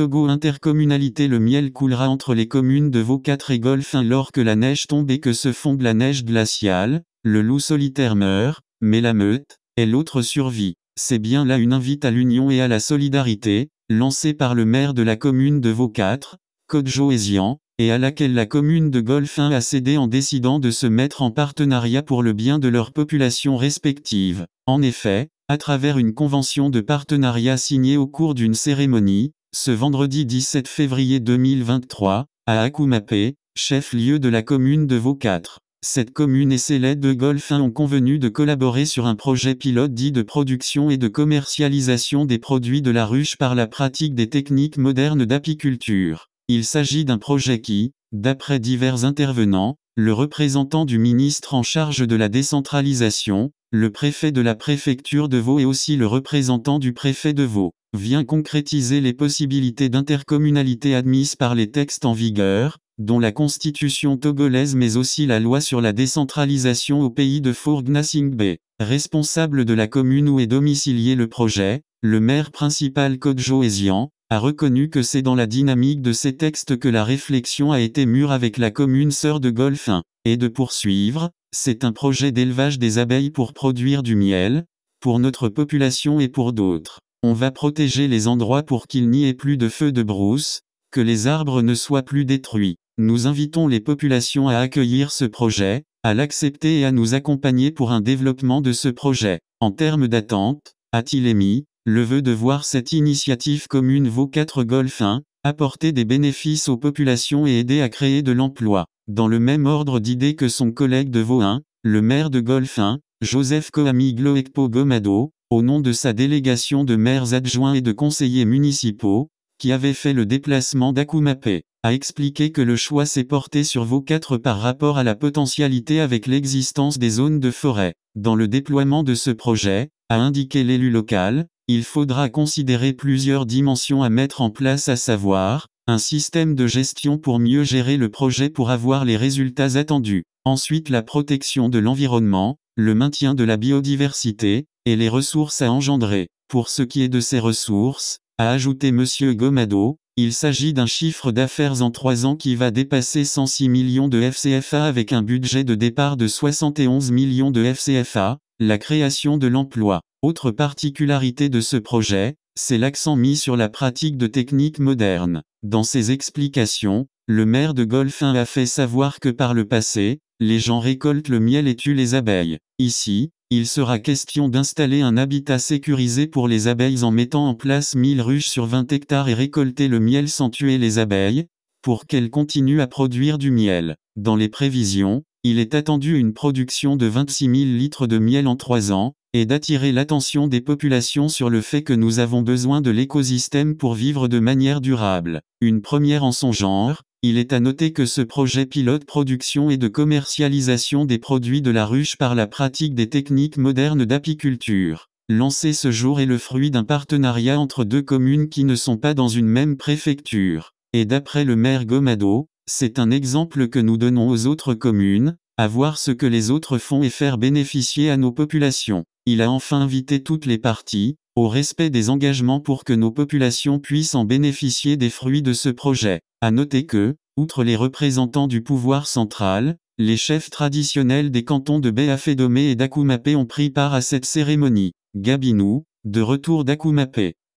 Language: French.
Togo intercommunalité le miel coulera entre les communes de Vaucatre et Golfin hein, lorsque la neige tombe et que se fonde la neige glaciale, le loup solitaire meurt, mais la meute, et l'autre survit. C'est bien là une invite à l'union et à la solidarité, lancée par le maire de la commune de Vaucatre, côte Ezian, et à laquelle la commune de Golfin hein, a cédé en décidant de se mettre en partenariat pour le bien de leurs populations respectives. En effet, à travers une convention de partenariat signée au cours d'une cérémonie, ce vendredi 17 février 2023, à Akumapé, chef-lieu de la commune de Vaux cette commune et ses de golf ont convenu de collaborer sur un projet pilote dit de production et de commercialisation des produits de la ruche par la pratique des techniques modernes d'apiculture. Il s'agit d'un projet qui, d'après divers intervenants, le représentant du ministre en charge de la décentralisation, le préfet de la préfecture de Vaud et aussi le représentant du préfet de Vaud, vient concrétiser les possibilités d'intercommunalité admises par les textes en vigueur, dont la constitution togolaise mais aussi la loi sur la décentralisation au pays de Fourgnasingbe. Responsable de la commune où est domicilié le projet, le maire principal Kodjo Ezian, a reconnu que c'est dans la dynamique de ces textes que la réflexion a été mûre avec la commune sœur de Golfin, et de poursuivre, c'est un projet d'élevage des abeilles pour produire du miel, pour notre population et pour d'autres. On va protéger les endroits pour qu'il n'y ait plus de feu de brousse, que les arbres ne soient plus détruits. Nous invitons les populations à accueillir ce projet, à l'accepter et à nous accompagner pour un développement de ce projet. En termes d'attente, a-t-il émis, le vœu de voir cette initiative commune vaut 4 golf 1, apporter des bénéfices aux populations et aider à créer de l'emploi. Dans le même ordre d'idées que son collègue de 1, le maire de Golf 1, Joseph Coamiglo Ekpo Gomado, au nom de sa délégation de maires adjoints et de conseillers municipaux, qui avait fait le déplacement d'Akumapé, a expliqué que le choix s'est porté sur Vaux 4 par rapport à la potentialité avec l'existence des zones de forêt. Dans le déploiement de ce projet, a indiqué l'élu local, il faudra considérer plusieurs dimensions à mettre en place à savoir, un système de gestion pour mieux gérer le projet pour avoir les résultats attendus, ensuite la protection de l'environnement, le maintien de la biodiversité, et les ressources à engendrer. Pour ce qui est de ces ressources, a ajouté M. Gomado, il s'agit d'un chiffre d'affaires en trois ans qui va dépasser 106 millions de FCFA avec un budget de départ de 71 millions de FCFA, la création de l'emploi. Autre particularité de ce projet, c'est l'accent mis sur la pratique de techniques modernes. Dans ses explications, le maire de Golfin a fait savoir que par le passé, les gens récoltent le miel et tuent les abeilles. Ici, il sera question d'installer un habitat sécurisé pour les abeilles en mettant en place 1000 ruches sur 20 hectares et récolter le miel sans tuer les abeilles, pour qu'elles continuent à produire du miel. Dans les prévisions, il est attendu une production de 26 000 litres de miel en 3 ans, et d'attirer l'attention des populations sur le fait que nous avons besoin de l'écosystème pour vivre de manière durable. Une première en son genre, il est à noter que ce projet pilote production et de commercialisation des produits de la ruche par la pratique des techniques modernes d'apiculture. Lancé ce jour est le fruit d'un partenariat entre deux communes qui ne sont pas dans une même préfecture. Et d'après le maire Gomado, c'est un exemple que nous donnons aux autres communes, à voir ce que les autres font et faire bénéficier à nos populations. Il a enfin invité toutes les parties, au respect des engagements pour que nos populations puissent en bénéficier des fruits de ce projet. À noter que, outre les représentants du pouvoir central, les chefs traditionnels des cantons de Béafé-Domé et d'Akumapé ont pris part à cette cérémonie. Gabinou, de retour d'Akumapé.